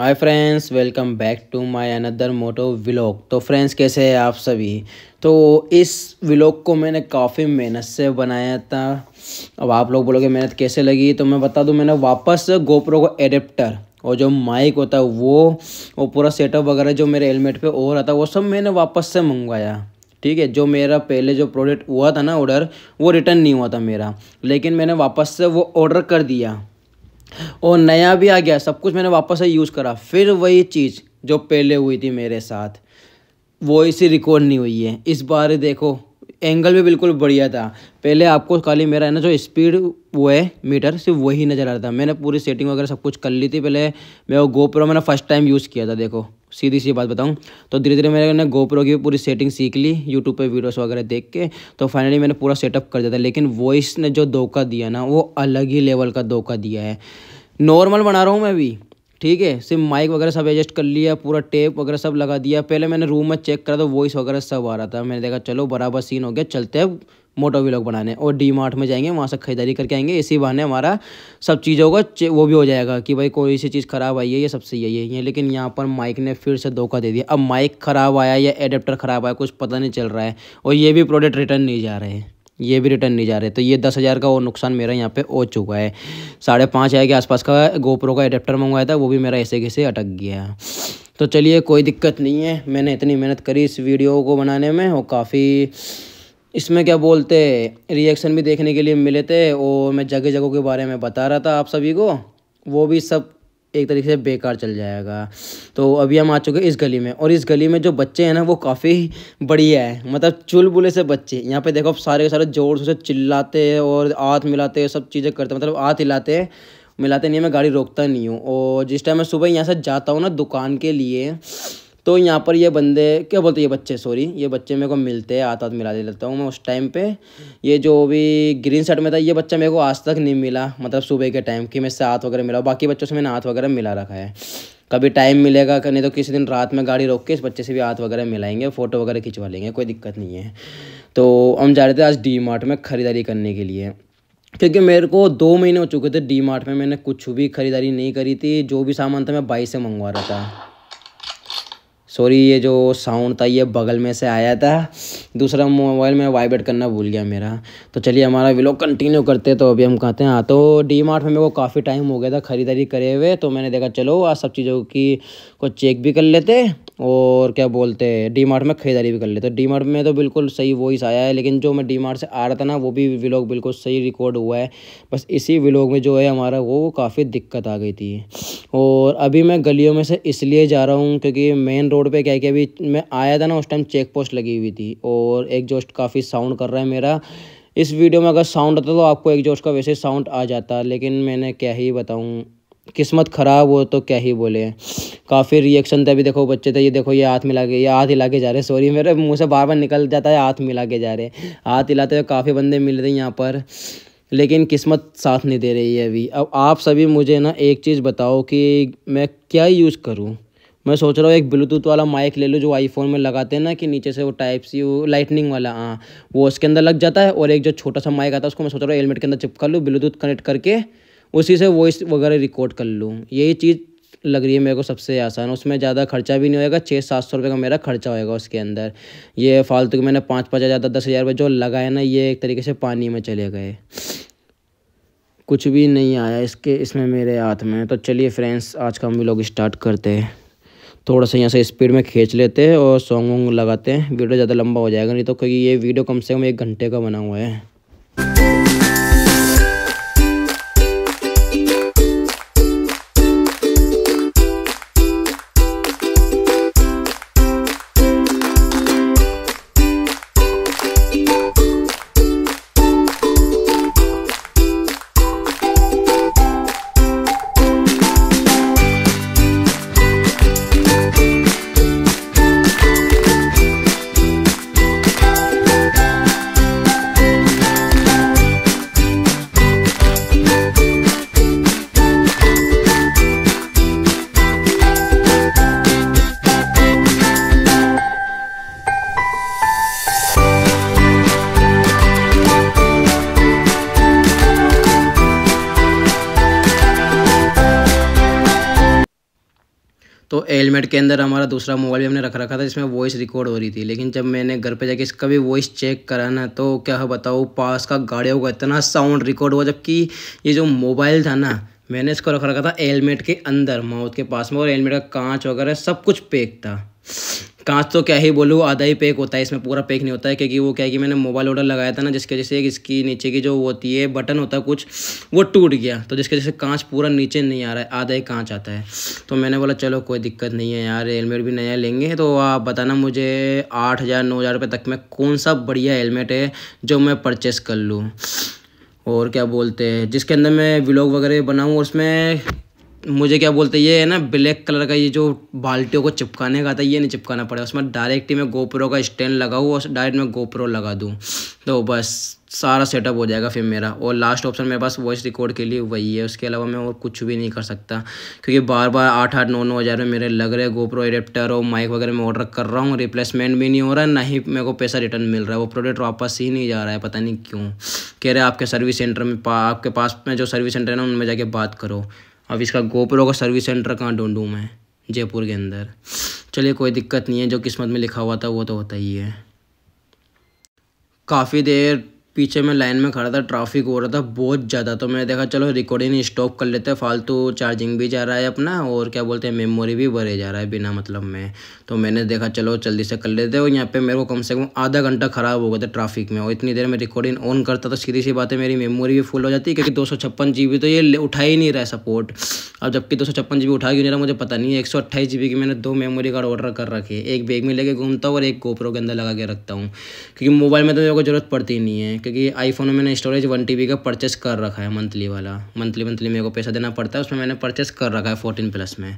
hi friends welcome back to my another moto vlog तो friends कैसे हैं आप सभी तो इस व्लॉग को मैंने काफ़ी मेहनत से बनाया था अब आप लोग बोलोगे मेहनत कैसे लगी तो मैं बता दूं मैंने वापस गोप्रो को एडेप्टर और जो माइक होता है वो वो पूरा सेटअप वगैरह जो मेरे हेलमेट पे हो रहा था वो सब मैंने वापस से मंगवाया ठीक है जो मेरा पहले जो प्रोडक्ट हुआ था ना ऑर्डर वो रिटर्न नहीं हुआ था मेरा लेकिन मैंने वापस से वो ऑर्डर कर दिया और नया भी आ गया सब कुछ मैंने वापस से यूज़ करा फिर वही चीज़ जो पहले हुई थी मेरे साथ वो इसी रिकॉर्ड नहीं हुई है इस बार देखो एंगल भी बिल्कुल बढ़िया था पहले आपको खाली मेरा है ना जो स्पीड वो है मीटर सिर्फ वही नज़र आ रहा था मैंने पूरी सेटिंग वगैरह सब कुछ कर ली थी पहले मैं वो गोप्रो मैंने फर्स्ट टाइम यूज़ किया था देखो सीधी सी बात बताऊँ तो धीरे धीरे मैंने गोप्रो की पूरी सेटिंग सीख ली यूट्यूब पे वीडियोस वगैरह देख के तो फाइनली मैंने पूरा सेटअप कर दिया था लेकिन वॉइस ने जो धोखा दिया ना वो अलग ही लेवल का धोखा दिया है नॉर्मल बना रहा हूँ मैं भी ठीक है सिर्फ माइक वगैरह सब एडजस्ट कर लिया पूरा टेप वगैरह सब लगा दिया पहले मैंने रूम में चेक करा तो वॉइस वगैरह सब आ रहा था मैंने देखा चलो बराबर सीन हो गया चलते हैं मोटो व्लॉग बनाने और डी मार्ट में जाएंगे वहाँ से खरीदारी करके आएंगे इसी बहाने हमारा सब चीज़ों का वो भी हो जाएगा कि भाई कोई सी चीज़ ख़राब आई है ये सब सही है लेकिन यहाँ पर माइक ने फिर से धोखा दे दिया अब माइक ख़राब आया या एडेप्टर ख़राब आया कुछ पता नहीं चल रहा है और ये भी प्रोडक्ट रिटर्न नहीं जा रहे हैं ये भी रिटर्न नहीं जा रहे तो ये दस हज़ार का वो नुकसान मेरा यहाँ पे हो चुका है साढ़े पाँच हज़ार के आसपास का गोप्रो का एडेप्टर मंगवाया था वो भी मेरा ऐसे कैसे अटक गया तो चलिए कोई दिक्कत नहीं है मैंने इतनी मेहनत करी इस वीडियो को बनाने में और काफ़ी इसमें क्या बोलते रिएक्शन भी देखने के लिए मिले थे और मैं जगह जगहों के बारे में बता रहा था आप सभी को वो भी सब एक तरीके से बेकार चल जाएगा तो अभी हम आ चुके इस गली में और इस गली में जो बच्चे हैं ना वो काफ़ी बढ़िया है मतलब चुलबुले से बच्चे यहाँ पे देखो सारे के सारे जोर से चिल्लाते हैं और हाथ मिलाते हैं सब चीज़ें करते मतलब हाथ हिलाते मिलाते नहीं मैं गाड़ी रोकता नहीं हूँ और जिस टाइम मैं सुबह यहाँ से जाता हूँ ना दुकान के लिए तो यहाँ पर ये बंदे क्या बोलते ये बच्चे सॉरी ये बच्चे मेरे को मिलते हैं आता मिला दे लेता हूँ मैं उस टाइम पे ये जो भी ग्रीन शर्ट में था ये बच्चा मेरे को आज तक नहीं मिला मतलब सुबह के टाइम कि मैं से हाथ वगैरह मिला बाकी बच्चों से मैंने हाथ वगैरह मिला रखा है कभी टाइम मिलेगा नहीं तो किसी दिन रात में गाड़ी रोक के इस बच्चे से भी हाथ वगैरह मिलाएंगे फ़ोटो वगैरह खिंचवा लेंगे कोई दिक्कत नहीं है तो हम जा रहे थे आज डी मार्ट में ख़रीदारी करने के लिए क्योंकि मेरे को दो महीने हो चुके थे डी मार्ट में मैंने कुछ भी ख़रीदारी नहीं करी थी जो भी सामान था मैं बाई से मंगवा रहा था सॉरी ये जो साउंड था ये बगल में से आया था दूसरा मोबाइल में वाइब्रेट करना भूल गया मेरा तो चलिए हमारा विलो कंटिन्यू करते तो अभी हम कहते हैं हाँ तो डी मार्ट में मेरे को काफ़ी टाइम हो गया था ख़रीदारी करे हुए तो मैंने देखा चलो आज सब चीज़ों की को चेक भी कर लेते और क्या बोलते हैं डी मार्ट में ख़रीदारी भी कर लेते डी मार्ट में तो बिल्कुल सही वॉइस आया है लेकिन जो मैं डी मार्ट से आ रहा था ना वो भी व्लॉग बिल्कुल सही रिकॉर्ड हुआ है बस इसी व्लॉग में जो है हमारा वो काफ़ी दिक्कत आ गई थी और अभी मैं गलियों में से इसलिए जा रहा हूँ क्योंकि मेन रोड पर क्या क्या अभी मैं आया था ना उस टाइम चेक पोस्ट लगी हुई थी और एक जोस्ट काफ़ी साउंड कर रहा है मेरा इस वीडियो में अगर साउंड आता तो आपको एक जोश का वैसे साउंड आ जाता लेकिन मैंने क्या ही बताऊँ किस्मत ख़राब हो तो क्या ही बोले काफ़ी रिएक्शन था अभी देखो बच्चे थे ये देखो ये हाथ मिला के ये हाथ हिला के जा रहे सॉरी मेरे मुंह से बार बार निकल जाता है हाथ मिला के जा रहे हाथ हिलाते हुए काफ़ी बंदे मिल रहे हैं यहाँ पर लेकिन किस्मत साथ नहीं दे रही है अभी अब आप सभी मुझे ना एक चीज़ बताओ कि मैं क्या यूज़ करूँ मैं सोच रहा हूँ एक ब्लूटूथ वाला माइक ले लूँ जो आईफोन में लगाते हैं ना कि नीचे से वो टाइप सी वो लाइटनिंग वाला हाँ वो उसके अंदर लग जाता है और एक जो छोटा सा माइक आता है उसको मैं सोच रहा हूँ हेलमेट के अंदर चिपका लूँ ब्लूटूथ कनेक्ट करके उसी से वॉइस वगैरह रिकॉर्ड कर लूँ यही चीज़ लग रही है मेरे को सबसे आसान उसमें ज़्यादा खर्चा भी नहीं होएगा छः सात सौ रुपये का मेरा खर्चा होएगा उसके अंदर ये फालतू के मैंने पाँच पाँच हज़ार दस हज़ार रुपये जो लगाए ना ये एक तरीके से पानी में चले गए कुछ भी नहीं आया इसके इसमें मेरे हाथ में तो चलिए फ्रेंड्स आज का हम भी लोग स्टार्ट करते हैं थोड़ा सा यहाँ से स्पीड में खींच लेते हैं और सॉन्ग वोंग लगाते हैं वीडियो ज़्यादा लंबा हो जाएगा नहीं तो क्योंकि ये वीडियो कम से कम एक घंटे का बना हुआ है के अंदर हमारा दूसरा मोबाइल भी हमने रख रखा था जिसमें वॉइस रिकॉर्ड हो रही थी लेकिन जब मैंने घर पे जाके इसका भी वॉइस चेक करा ना तो क्या बताओ पास का गाड़ियों का इतना साउंड रिकॉर्ड हुआ जबकि ये जो मोबाइल था ना मैंने इसको रख रखा था हेलमेट के अंदर माउथ के पास में और हेलमेट का कांच वगैरह सब कुछ पेक था कांच तो क्या ही बोलूँ आधा ही पैक होता है इसमें पूरा पैक नहीं होता है क्योंकि वो क्या है कि मैंने मोबाइल ऑर्डर लगाया था ना जिसकी वजह से इसकी नीचे की जो होती है बटन होता है कुछ वो टूट गया तो जिसकी वजह से कांच पूरा नीचे नहीं आ रहा है आधा ही कांच आता है तो मैंने बोला चलो कोई दिक्कत नहीं है यार हेलमेट भी नया लेंगे तो आप बताना मुझे आठ हज़ार नौ हज़ार रुपये तक में कौन सा बढ़िया हेलमेट है जो मैं परचेस कर लूँ और क्या बोलते हैं जिसके अंदर मैं व्लॉग वगैरह बनाऊँ और उसमें मुझे क्या बोलते ये है ना ब्लैक कलर का ये जो बाल्टियों को चिपकाने का था ये नहीं चिपकाना पड़ेगा उसमें डायरेक्ट ही मैं गोप्रो का स्टैंड लगाऊँ और डायरेक्ट मैं गोप्रो लगा दूँ तो बस सारा सेटअप हो जाएगा फिर मेरा और लास्ट ऑप्शन मेरे पास वॉइस रिकॉर्ड के लिए वही है उसके अलावा मैं और कुछ भी नहीं कर सकता क्योंकि बार बार आठ आठ नौ नौ हज़ार में मेरे लग रहे गोप्रो एडेप्टर और माइक वगैरह मैं ऑर्डर कर रहा हूँ रिप्लेसमेंट भी नहीं हो रहा है ना ही मेरे को पैसा रिटर्न मिल रहा है वो प्रोडक्ट वापस ही नहीं जा रहा है पता नहीं क्यों कह रहे आपके सर्विस सेंटर में पा, आपके पास में जो सर्विस सेंटर है ना उनमें जाके बात करो अब इसका गोप्रो का सर्विस सेंटर कहाँ ढूंढूँ मैं जयपुर के अंदर चलिए कोई दिक्कत नहीं है जो किस्मत में लिखा हुआ था वो तो होता ही है काफ़ी देर पीछे मैं लाइन में खड़ा था ट्रैफिक हो रहा था बहुत ज़्यादा तो मैंने देखा चलो रिकॉर्डिंग स्टॉप कर लेते हैं फालतू चार्जिंग भी जा रहा है अपना और क्या बोलते हैं मेमोरी भी भरे जा रहा है बिना मतलब में तो मैंने देखा चलो जल्दी से कर लेते और यहाँ पर मेरे को कम से कम आधा घंटा ख़राब हो गया था ट्राफिक में और इतनी देर में रिकॉर्डिंग ऑन करता तो सीधी सी बात है मेरी मेमोरी भी फुल हो जाती है क्योंकि दो सौ तो ये उठा ही नहीं रहा है सपोर्ट अब जबकि दो सौ छप्पन जी बी उठा क्यों नहीं रहा मुझे पता नहीं है एक सौ अट्ठाईस जी बी की मैंने दो मेमोरी कार्ड ऑर्डर कर रखे है एक बैग में लेके घूमता हूँ और एक कोपरों के अंदर लगा के रखता हूँ क्योंकि मोबाइल में तो मेरे को जरूरत पड़ती नहीं है क्योंकि आईफोन में मैंने स्टोरेज वन टी का परचेस कर रखा है मंथली वाला मंथली मंथली मेरे को पैसा देना पड़ता है उसमें मैंने परचेस कर रखा है फोर्टीन प्लस में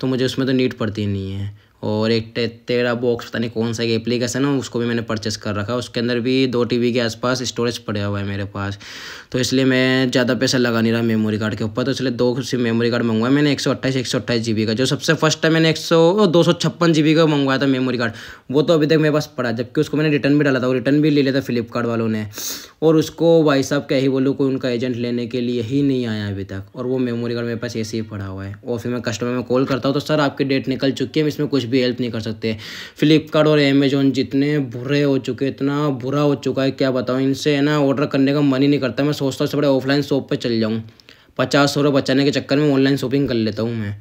तो मुझे उसमें तो नीड पड़ती नहीं है और एक तेरा बॉक्स पता नहीं कौन सा एक एप्लीकेशन है उसको भी मैंने परचेस कर रखा है उसके अंदर भी दो टीबी के आसपास स्टोरेज पड़ा हुआ है मेरे पास तो इसलिए मैं ज़्यादा पैसा लगा नहीं रहा मेमोरी कार्ड के ऊपर तो इसलिए दो सिर्फ मेमोरी कार्ड मंगवाया मैंने एक सौ अट्ठाईस एक सौ अट्ठाईस जी बी का जो सबसे फर्स्ट टाइम मैंने एक सौ दो सौ छप्पन जी बी का मंगवाया था मेमोरी कार्ड वो तो अभी तक मेरे पास पड़ा जबकि उसको मैंने रिटर्न भी डाला था वो रिटर्न भी ले लिया था फ्लिपकार्ट वालों ने और उसको भाई साहब क्या ही बोलो कोई उनका एजेंट लेने के लिए ही नहीं आया अभी तक और वो मेमोरी कार्ड मेरे पास ऐसे ही पड़ा हुआ है और फिर मैं कस्टमर में कॉल करता हूँ तो सर आपकी डेट निकल चुकी है इसमें कुछ भी हेल्प नहीं कर सकते फ्लिपकार्ट और अमेजोन जितने बुरे हो चुके इतना बुरा हो चुका है क्या बताऊँ इनसे है ना ऑर्डर करने का मन ही नहीं करता मैं सोचता हूँ बड़े ऑफलाइन शॉप पर चल जाऊँ पचास सौ बचाने के चक्कर में ऑनलाइन शॉपिंग कर लेता हूँ मैं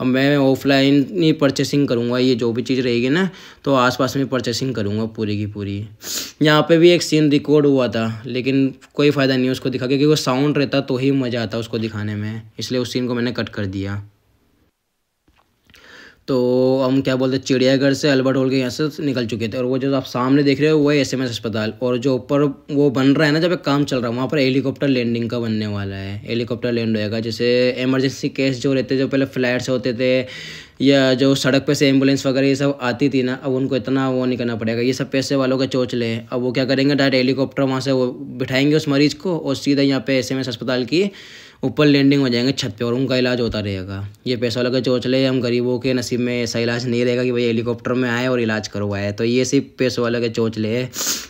अब मैं ऑफलाइन ही परचेसिंग करूँगा ये जो भी चीज़ रहेगी ना तो आसपास में परचेसिंग करूँगा पूरी की पूरी यहाँ पे भी एक सीन रिकॉर्ड हुआ था लेकिन कोई फ़ायदा नहीं उसको दिखा के क्योंकि वो साउंड रहता तो ही मज़ा आता उसको दिखाने में इसलिए उस सीन को मैंने कट कर दिया तो हम क्या बोलते चिड़ियाघर से अल्बर्ट हॉल के यहाँ से निकल चुके थे और वो जो आप सामने देख रहे हो वो है एस अस्पताल और जो ऊपर वो बन रहा है ना जब एक काम चल रहा है वहाँ पर हेलीकॉप्टर लैंडिंग का बनने वाला है हेलीकॉप्टर लैंड होएगा जैसे एमरजेंसी केस जो रहते जो पहले फ्लाइट से होते थे या जो सड़क पे से एम्बुलेंस वगैरह ये सब आती थी ना अब उनको इतना वो नहीं करना पड़ेगा ये सब पैसे वालों के चोचले ले अब वो क्या करेंगे डायरेक्ट हेलीकॉप्टर वहाँ से वो बिठाएंगे उस मरीज़ को और सीधा यहाँ पे एस अस्पताल की ऊपर लैंडिंग हो जाएंगे छत पे और उनका इलाज होता रहेगा ये पैसा लगा चोचले हम गरीबों के नसीब में ऐसा इलाज नहीं रहेगा कि भाई हेलीकॉप्टर में आए और इलाज करवाए तो ये सिर्फ पैसों वाले के चोच ले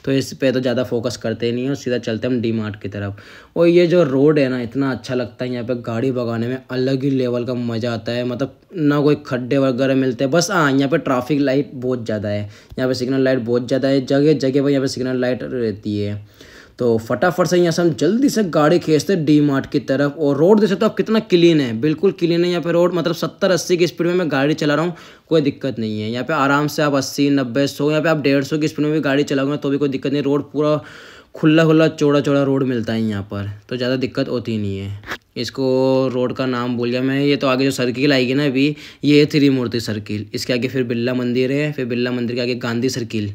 तो इस पर तो ज़्यादा फोकस करते नहीं है और सीधा चलते हम डी मार्ट की तरफ और ये जो रोड है ना इतना अच्छा लगता है यहाँ पर गाड़ी भगाने में अलग ही लेवल का मज़ा आता है मतलब ना कोई खड्डे वगैरह मिलते हैं बस हाँ यहाँ पर ट्राफिक लाइट बहुत ज़्यादा है यहाँ पर सिग्नल लाइट बहुत ज़्यादा है जगह जगह पर यहाँ पर सिग्नल लाइट रहती है तो फटाफट से यहाँ से हम जल्दी से गाड़ी खींचते डी मार्ट की तरफ और रोड देखे तो आप कितना क्लीन है बिल्कुल क्लीन है यहाँ पे रोड मतलब सत्तर अस्सी की स्पीड में मैं गाड़ी चला रहा हूँ कोई दिक्कत नहीं है यहाँ पे आराम से आप अस्सी नब्बे सौ यहाँ पे आप डेढ़ सौ की स्पीड में भी गाड़ी चलाओगे तो भी कोई दिक्कत नहीं रोड पूरा खुला खुला चौड़ा चौड़ा रोड मिलता है यहाँ पर तो ज़्यादा दिक्कत होती नहीं है इसको रोड का नाम बोल गया मैं ये तो आगे जो सर्किल आएगी ना अभी ये है त्रिमूर्ति सर्किल इसके आगे फिर बिरला मंदिर है फिर बिरला मंदिर के आगे गांधी सर्किल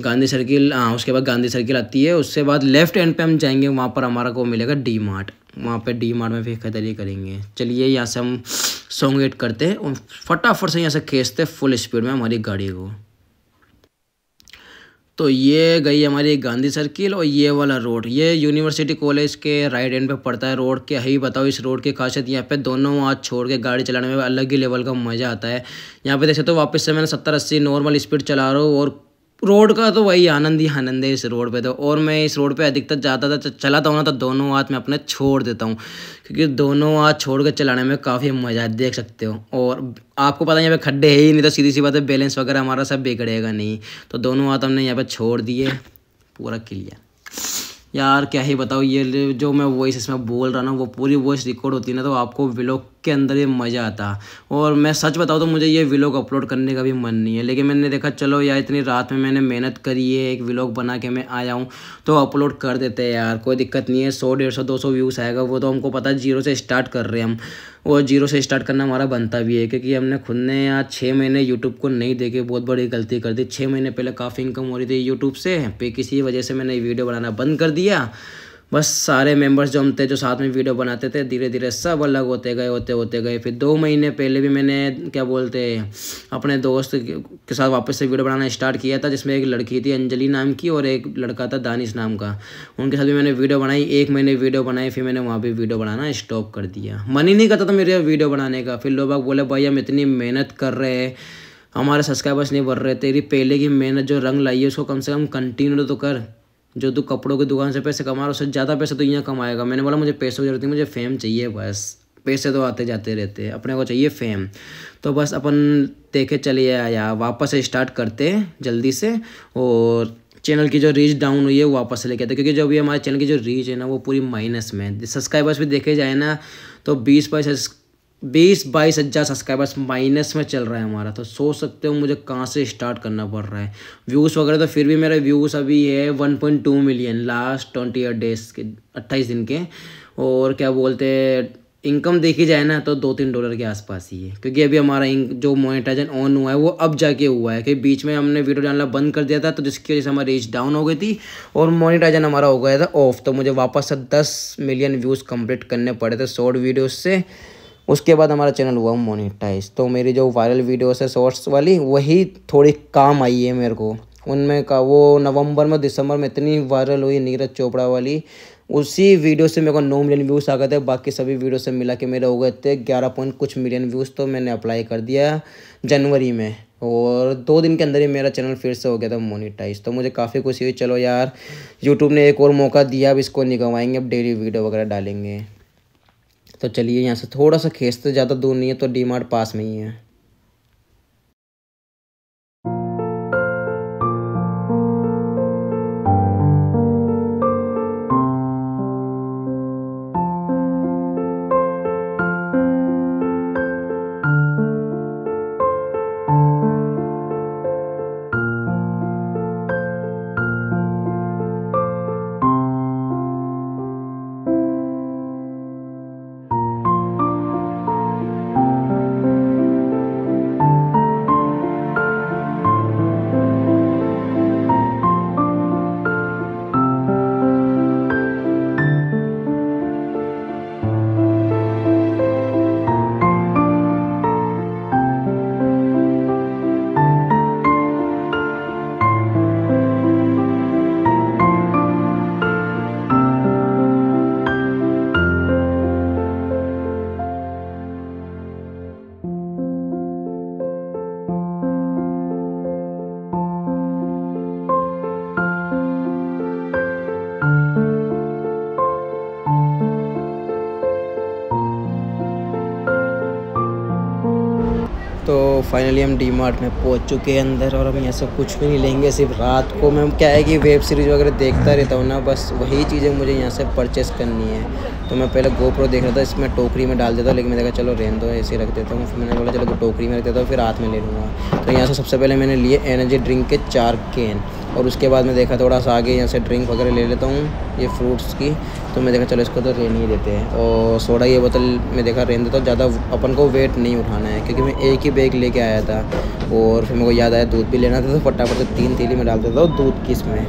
गांधी सर्किल हाँ उसके बाद गांधी सर्किल आती है उसके बाद लेफ्ट एंड पे हम जाएंगे वहाँ पर हमारा को मिलेगा डी मार्ट वहाँ पर डी मार्ट में फिर खरीदारी करेंगे चलिए यहाँ से हम सॉन्ग एड करते हैं और फटाफट से यहाँ से खींचते फुल स्पीड में हमारी गाड़ी को तो ये गई हमारी गांधी सर्किल और ये वाला रोड ये यूनिवर्सिटी कॉलेज के राइट एंड पे पड़ता है रोड के ही बताओ इस रोड की खासियत यहाँ पे दोनों हाथ छोड़ के गाड़ी चलाने में अलग ही लेवल का मज़ा आता है यहाँ पे देख सकते हो तो वापस से मैंने सत्तर अस्सी नॉर्मल स्पीड चला रहा हूँ और रोड का तो वही आनंद ही आनंद है इस रोड पे तो और मैं इस रोड पे अधिकतर जाता था चलाता हूँ ना तो दोनों हाथ में अपने छोड़ देता हूँ क्योंकि दोनों हाथ छोड़ कर चलाने में काफ़ी मज़ा है देख सकते हो और आपको पता है यहाँ पे खड्डे है ही नहीं तो सीधी सी बात है बैलेंस वगैरह हमारा सब बिगड़ेगा नहीं तो दोनों हाथ हमने यहाँ पर छोड़ दिए पूरा क्लियर यार क्या ही बताओ ये जो मैं वॉइस इसमें बोल रहा ना वो पूरी वॉइस रिकॉर्ड होती है ना तो आपको ब्लॉग के अंदर ये मज़ा आता और मैं सच बताऊँ तो मुझे ये व्लॉग अपलोड करने का भी मन नहीं है लेकिन मैंने देखा चलो यार इतनी रात में मैंने मेहनत करी है एक व्लॉग बना के मैं आया हूँ तो अपलोड कर देते हैं यार कोई दिक्कत नहीं है सौ डेढ़ सौ दो सौ व्यूज़ आएगा वो तो हमको पता है जीरो से स्टार्ट कर रहे हैं हम और जीरो से स्टार्ट करना हमारा बनता भी है क्योंकि हमने खुद ने यार छः महीने यूट्यूब को नहीं देखे बहुत बड़ी गलती कर दी छः महीने पहले काफ़ी इनकम हो रही थी यूट्यूब से फिर किसी वजह से मैंने वीडियो बनाना बंद कर दिया बस सारे मेंबर्स जो हम थे जो साथ में वीडियो बनाते थे धीरे धीरे सब अलग होते गए होते होते गए फिर दो महीने पहले भी मैंने क्या बोलते अपने दोस्त के साथ वापस से वीडियो बनाना स्टार्ट किया था जिसमें एक लड़की थी अंजलि नाम की और एक लड़का था दानिश नाम का उनके साथ भी मैंने वीडियो बनाई एक महीने वीडियो बनाई फिर मैंने वहाँ पर वीडियो बनाना स्टॉप कर दिया मन ही नहीं करता था मेरे वीडियो बनाने का फिर लोग बोले भाई हम इतनी मेहनत कर रहे हैं हमारे सब्सक्राइबर्स नहीं बढ़ रहे तेरी पहले की मेहनत जो रंग लाई है उसको कम से कम कंटिन्यू तो कर जो तू कपड़ों की दुकान से पैसे कमा रहा उससे ज़्यादा पैसे तो यहाँ कमाएगा मैंने बोला मुझे पैसों की जरूरत नहीं मुझे फेम चाहिए बस पैसे तो आते जाते रहते हैं अपने को चाहिए फेम तो बस अपन देखे चलिए आया वापस स्टार्ट करते हैं जल्दी से और चैनल की जो रीच डाउन हुई है वो वापस लेके आते क्योंकि जो अभी हमारे चैनल की जो रीच है ना वो पूरी माइनस में सब्सक्राइबर्स भी देखे जाए ना तो बीस बाई बीस बाईस हज़ार सब्सक्राइबर्स माइनस में चल रहा है हमारा तो सोच सकते हो मुझे कहाँ से स्टार्ट करना पड़ रहा है व्यूज़ वगैरह तो फिर भी मेरे व्यूज़ अभी है one point two million last twenty eight days के अट्ठाईस दिन के और क्या बोलते हैं इनकम देखी जाए ना तो दो तीन डॉलर के आसपास ही है क्योंकि अभी हमारा जो मोनिटाइजन ऑन हुआ है वो अब जाके हुआ है क्योंकि बीच में हमने वीडियो डालना बंद कर दिया था तो जिसकी वजह से हमारी रीच डाउन हो गई थी और मोनिटाइजन हमारा हो गया था ऑफ तो मुझे वापस से दस मिलियन व्यूज़ कंप्लीट करने पड़े थे शॉर्ट वीडियोज़ से उसके बाद हमारा चैनल हुआ मोनिटाइज तो मेरी जो वायरल वीडियोस है शॉर्ट्स वाली वही थोड़ी काम आई है मेरे को उनमें का वो नवंबर में दिसंबर में इतनी वायरल हुई नीरज चोपड़ा वाली उसी वीडियो से मेरे को नौ मिलियन व्यूज़ आ गए थे बाकी सभी वीडियो से मिला के मेरे हो गए थे ग्यारह पॉइंट कुछ मिलियन व्यूज़ तो मैंने अप्लाई कर दिया जनवरी में और दो दिन के अंदर ही मेरा चैनल फिर से हो गया था मोनिटाइज तो मुझे काफ़ी खुशी हुई चलो यार यूट्यूब ने एक और मौका दिया अब इसको निकलवाएंगे अब डेली वीडियो वगैरह डालेंगे तो चलिए यहाँ से थोड़ा सा खेसते ज़्यादा दूर नहीं है तो डी मार्ट पास में ही है हम डी मार्ट में पहुंच चुके हैं अंदर और हम यहाँ से कुछ भी नहीं लेंगे सिर्फ रात को मैं क्या है कि वेब सीरीज़ वगैरह देखता रहता हूँ ना बस वही चीज़ें मुझे यहाँ से परचेस करनी है तो मैं पहले गोप्रो देख रहा था इसमें टोकरी में डाल देता लेकिन मैंने देखा चलो रेन दो ऐसे रख देता हूँ फिर मैंने बोला चलो टोकरी में रख देता हूँ फिर रात में ले लूँगा तो यहाँ से सबसे पहले मैंने लिए एनर्जी ड्रिंक के चार कैन और उसके बाद मैं देखा थोड़ा सा आगे यहाँ से ड्रिंक वगैरह ले लेता हूँ ये फ्रूट्स की तो मैं देखा चलो इसको तो रेन ही देते हैं और सोडा ये बोतल मैं देखा रेन देता हूँ ज़्यादा अपन को वेट नहीं उठाना है क्योंकि मैं एक ही बैग लेके आया था और फिर मेरे को याद आया दूध भी लेना था तो फटाफट से तीन तीली में डाल देता हूँ दूध की इसमें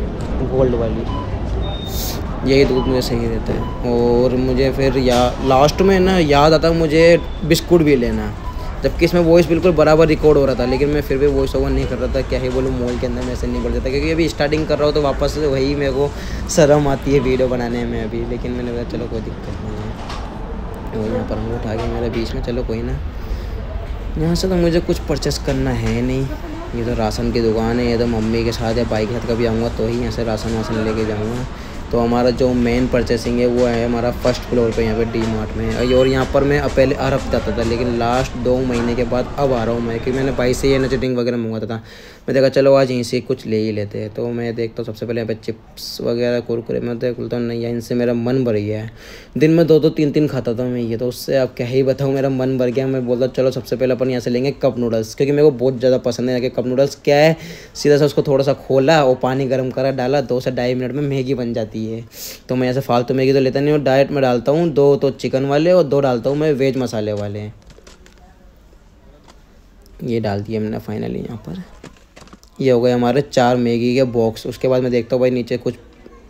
गोल्ड वाली यही दूध मुझे सही देता है और मुझे फिर या लास्ट में ना याद आता मुझे बिस्कुट भी लेना जबकि इसमें वॉइस बिल्कुल बराबर रिकॉर्ड हो रहा था लेकिन मैं फिर भी वॉइस ओवर नहीं कर रहा था क्या ही बोलूँ मॉल के अंदर मैं ऐसे नहीं बोल जाता क्योंकि अभी स्टार्टिंग कर रहा हूँ तो वापस वही मेरे को शर्म आती है वीडियो बनाने में अभी लेकिन मैंने बोला चलो कोई दिक्कत नहीं है और यहाँ पर हम उठा गए मेरे बीच में चलो कोई ना यहाँ से तो मुझे कुछ परचेस करना है नहीं ये तो राशन की दुकान है ये तो मम्मी के साथ या भाई के साथ कभी आऊँगा तो ही यहाँ से राशन वासन लेके जाऊँगा तो हमारा जो मेन परचेसिंग है वो है हमारा फर्स्ट फ्लोर पे यहाँ पे डी मार्ट में और यहाँ पर मैं पहले हर हफ्ते आता था लेकिन लास्ट दो महीने के बाद अब आ रहा हूँ मैं क्योंकि मैंने भाई से ये ना ड्रिंक वगैरह मंगवाता था मैं देखा चलो आज यहीं से कुछ ले ही लेते हैं तो मैं देखता हूँ सबसे पहले यहाँ पे चिप्स वगैरह कुरकुरे मैं देख तो लेता हूँ नहीं यार इनसे मेरा मन भर गया है दिन में दो दो तीन तीन खाता था मैं ये तो उससे आप क्या ही बताऊँ मेरा मन भर गया मैं बोलता चलो सबसे पहले अपन यहाँ से लेंगे कप नूडल्स क्योंकि मेरे को बहुत ज़्यादा पसंद है कि कप नूडल्स क्या है सीधा सा उसको थोड़ा सा खोला और पानी गर्म करा डाला दो से ढाई मिनट में मैगी बन जाती है आती है तो मैं ऐसे फालतू मैगी तो लेता नहीं हूँ डाइट में डालता हूँ दो तो चिकन वाले और दो डालता हूँ मैं वेज मसाले वाले ये डाल दिए मैंने फाइनली यहाँ पर ये हो गए हमारे चार मैगी के बॉक्स उसके बाद मैं देखता हूँ भाई नीचे कुछ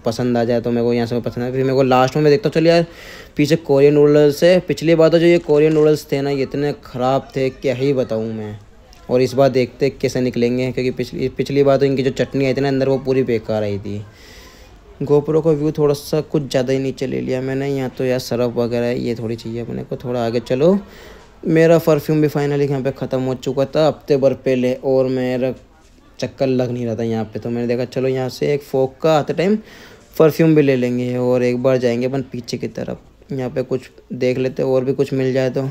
पसंद आ जाए तो मेरे को यहाँ से पसंद आया फिर मेरे को लास्ट में मैं देखता हूँ चलिए यार पीछे कोरियन नूडल्स है पिछली बार तो जो ये कोरियन नूडल्स थे ना ये इतने ख़राब थे क्या ही बताऊँ मैं और इस बार देखते कैसे निकलेंगे क्योंकि पिछली पिछली बार तो इनकी जो चटनी आई थी ना अंदर वो पूरी बेकार आई थी गोप्रो का व्यू थोड़ा सा कुछ ज़्यादा ही नीचे ले लिया मैंने यहाँ तो यार सरफ वगैरह ये थोड़ी चाहिए अपने को थोड़ा आगे चलो मेरा परफ्यूम भी फाइनली यहाँ पे ख़त्म हो चुका था हफ्ते भर पहले और मेरा चक्कर लग नहीं रहा था यहाँ पे तो मैंने देखा चलो यहाँ से एक फोक का आते टाइम परफ्यूम भी ले लेंगे और एक बार जाएंगे अपन पीछे की तरफ यहाँ पे कुछ देख लेते और भी कुछ मिल जाए तो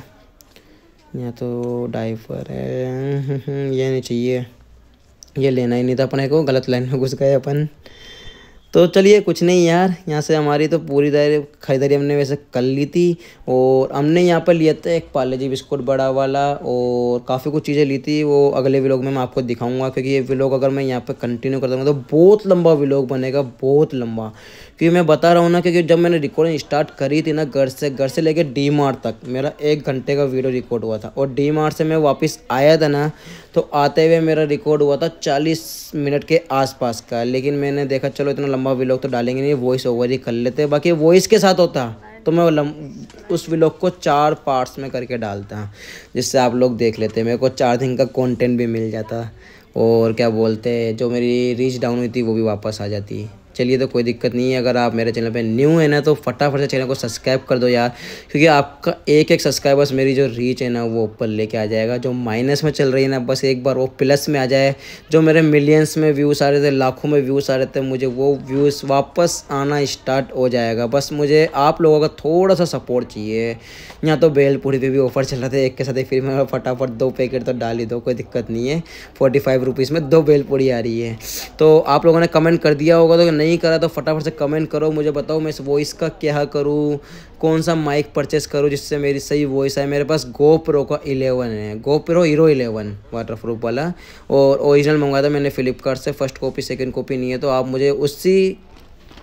यहाँ तो डाइफर है हम्म, हम्म, हम्म, ये नहीं चाहिए ये लेना ही नहीं था अपने को गलत लाइन में घुस गए अपन तो चलिए कुछ नहीं यार यहाँ से हमारी तो पूरी दायरे खरीदारी हमने वैसे कर ली थी और हमने यहाँ पर लिया था एक पाले जी बिस्कुट बड़ा वाला और काफ़ी कुछ चीज़ें ली थी वो अगले व्लॉग में मैं आपको दिखाऊंगा क्योंकि ये व्लॉग अगर मैं यहाँ पर कंटिन्यू कर दूँगा तो बहुत लंबा व्लॉग बनेगा बहुत लंबा क्योंकि मैं बता रहा हूँ ना क्योंकि जब मैंने रिकॉर्डिंग स्टार्ट करी थी ना घर से घर से लेके डी मार्ट तक मेरा एक घंटे का वीडियो रिकॉर्ड हुआ था और डी मार्ट से मैं वापस आया था ना तो आते हुए मेरा रिकॉर्ड हुआ था चालीस मिनट के आसपास का लेकिन मैंने देखा चलो इतना लंबा व्लॉग तो डालेंगे नहीं वॉइस ओवर ही कर लेते बाकी वॉइस के साथ होता तो मैं लम, उस व्लॉग को चार पार्ट्स में करके डालता जिससे आप लोग देख लेते मेरे को चार दिन का कंटेंट भी मिल जाता और क्या बोलते जो मेरी रीच डाउन हुई थी वो भी वापस आ जाती चलिए तो कोई दिक्कत नहीं है अगर आप मेरे चैनल पर न्यू है ना तो फटाफट से चैनल को सब्सक्राइब कर दो यार क्योंकि आपका एक एक सब्सक्राइबर्स मेरी जो रीच है ना वो ऊपर लेके आ जाएगा जो माइनस में चल रही है ना बस एक बार वो प्लस में आ जाए जो मेरे मिलियंस में व्यूज़ आ रहे थे लाखों में व्यूज़ आ रहे थे मुझे वो व्यूज़ वापस आना स्टार्ट हो जाएगा बस मुझे आप लोगों का थोड़ा सा सपोर्ट चाहिए यहाँ तो बेलपुरी पर भी ऑफर चल रहा था एक के साथ फिर मैं फटाफट दो पैकेट तो डाल ही दो कोई दिक्कत नहीं है फोर्टी फाइव रुपीज़ में दो बेलपुरी आ रही है तो आप लोगों ने कमेंट कर दिया होगा तो नहीं नहीं करा तो फटाफट से कमेंट करो मुझे बताओ मैं इस वॉइस का क्या करूँ कौन सा माइक परचेस करूँ जिससे मेरी सही वॉइस आए मेरे पास गोप्रो का इलेवन है GoPro Hero eleven waterproof वाला और ओरिजिनल मंगवाया था मैंने फ्लिपकार्ट से फर्स्ट कॉपी सेकेंड कॉपी नहीं है तो आप मुझे उसी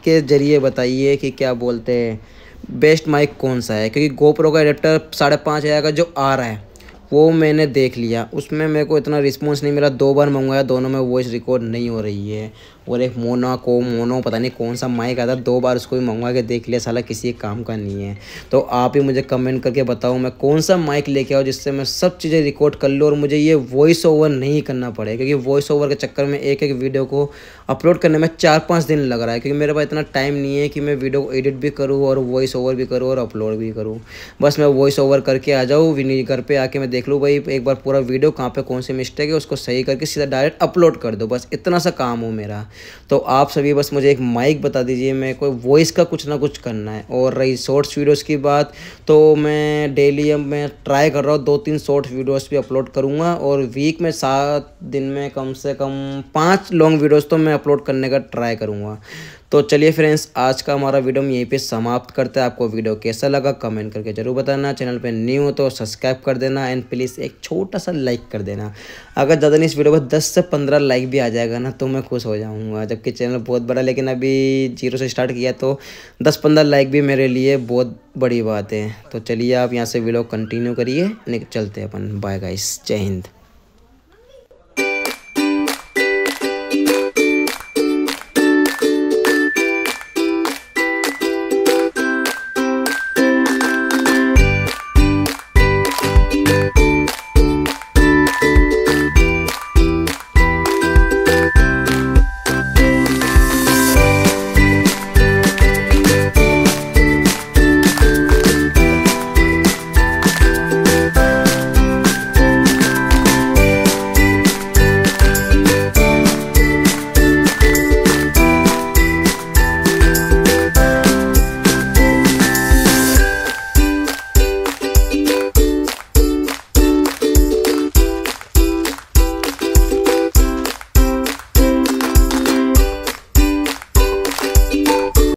के ज़रिए बताइए कि क्या बोलते हैं बेस्ट माइक कौन सा है क्योंकि गोप्रो का एडेप्टर साढ़े पाँच हज़ार का जो आ रहा है वो मैंने देख लिया उसमें मेरे को इतना रिस्पॉन्स नहीं मिला दो बार मंगवाया दोनों में वॉइस रिकॉर्ड नहीं हो रही है और एक मोना को मोनो पता नहीं कौन सा माइक आता दो बार उसको भी मंगवा के देख लिया साला किसी एक काम का नहीं है तो आप ही मुझे कमेंट करके बताओ मैं कौन सा माइक लेके आऊँ जिससे मैं सब चीज़ें रिकॉर्ड कर लूँ और मुझे ये वॉइस ओवर नहीं करना पड़े क्योंकि वॉइस ओवर के चक्कर में एक एक वीडियो को अपलोड करने में चार पाँच दिन लग रहा है क्योंकि मेरे पास इतना टाइम नहीं है कि मैं वीडियो को एडिट भी करूँ और वॉइस ओवर भी करूँ और अपलोड भी करूँ बस मैं वॉइस ओवर करके आ जाऊँ घर पर आके मैं देख लूँ भाई एक बार पूरा वीडियो कहाँ पर कौन सी मिस्टेक है उसको सही करके सीधा डायरेक्ट अपलोड कर दो बस इतना सा काम हो मेरा तो आप सभी बस मुझे एक माइक बता दीजिए मैं कोई वॉइस का कुछ ना कुछ करना है और रही शॉर्ट्स वीडियोस की बात तो मैं डेली अब मैं ट्राई कर रहा हूँ दो तीन शॉर्ट वीडियोस भी अपलोड करूँगा और वीक में सात दिन में कम से कम पाँच लॉन्ग वीडियोज तो मैं अपलोड करने का ट्राई करूँगा तो चलिए फ्रेंड्स आज का हमारा वीडियो हम यहीं पे समाप्त करते हैं आपको वीडियो कैसा लगा कमेंट करके ज़रूर बताना चैनल पे न्यू हो तो सब्सक्राइब कर देना एंड प्लीज़ एक छोटा सा लाइक कर देना अगर ज़्यादा नहीं इस वीडियो पर दस से पंद्रह लाइक भी आ जाएगा ना तो मैं खुश हो जाऊँगा जबकि चैनल बहुत बड़ा लेकिन अभी जीरो से स्टार्ट किया तो दस पंद्रह लाइक भी मेरे लिए बहुत बड़ी बात है तो चलिए आप यहाँ से वीडियो कंटिन्यू करिए तो चलते अपन बाय गाइस जय हिंद